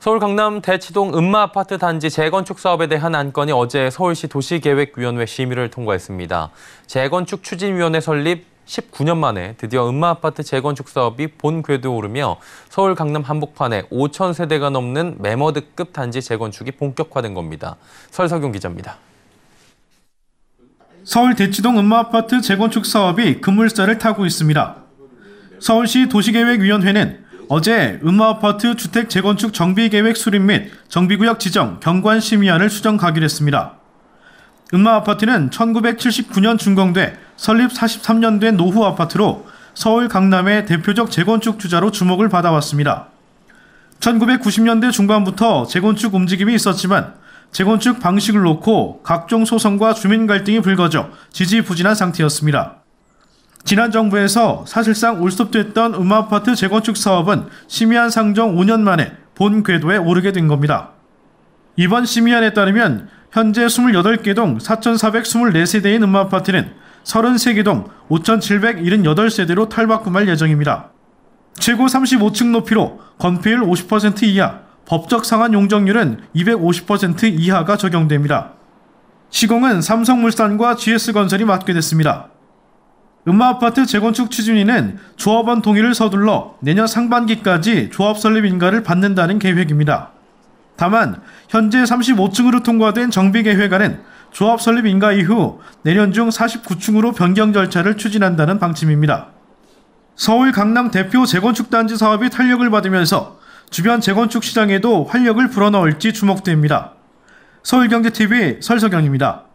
서울 강남 대치동 음마 아파트 단지 재건축 사업에 대한 안건이 어제 서울시 도시계획위원회 심의를 통과했습니다. 재건축 추진위원회 설립 19년 만에 드디어 음마 아파트 재건축 사업이 본 궤도에 오르며 서울 강남 한복판에 5천 세대가 넘는 메머드급 단지 재건축이 본격화된 겁니다. 설석용 기자입니다. 서울 대치동 음마 아파트 재건축 사업이 급물살을 타고 있습니다. 서울시 도시계획위원회는 어제 음마아파트 주택 재건축 정비계획 수립 및 정비구역 지정 경관 심의안을 수정 가결했습니다. 음마아파트는 1979년 준공돼 설립 43년 된 노후 아파트로 서울 강남의 대표적 재건축 주자로 주목을 받아왔습니다. 1990년대 중반부터 재건축 움직임이 있었지만 재건축 방식을 놓고 각종 소송과 주민 갈등이 불거져 지지부진한 상태였습니다. 지난 정부에서 사실상 울스톱됐던 음아파트 재건축 사업은 심의안 상정 5년 만에 본 궤도에 오르게 된 겁니다. 이번 심의안에 따르면 현재 28개 동 4,424세대인 음아파트는 33개 동 5,778세대로 탈바꿈할 예정입니다. 최고 35층 높이로 건폐율 50% 이하, 법적 상한 용적률은 250% 이하가 적용됩니다. 시공은 삼성물산과 GS건설이 맡게 됐습니다. 음마아파트 재건축 추진위는 조합원 동의를 서둘러 내년 상반기까지 조합 설립 인가를 받는다는 계획입니다. 다만 현재 35층으로 통과된 정비 계획안은 조합 설립 인가 이후 내년 중 49층으로 변경 절차를 추진한다는 방침입니다. 서울 강남 대표 재건축 단지 사업이 탄력을 받으면서 주변 재건축 시장에도 활력을 불어넣을지 주목됩니다. 서울경제TV 설석영입니다.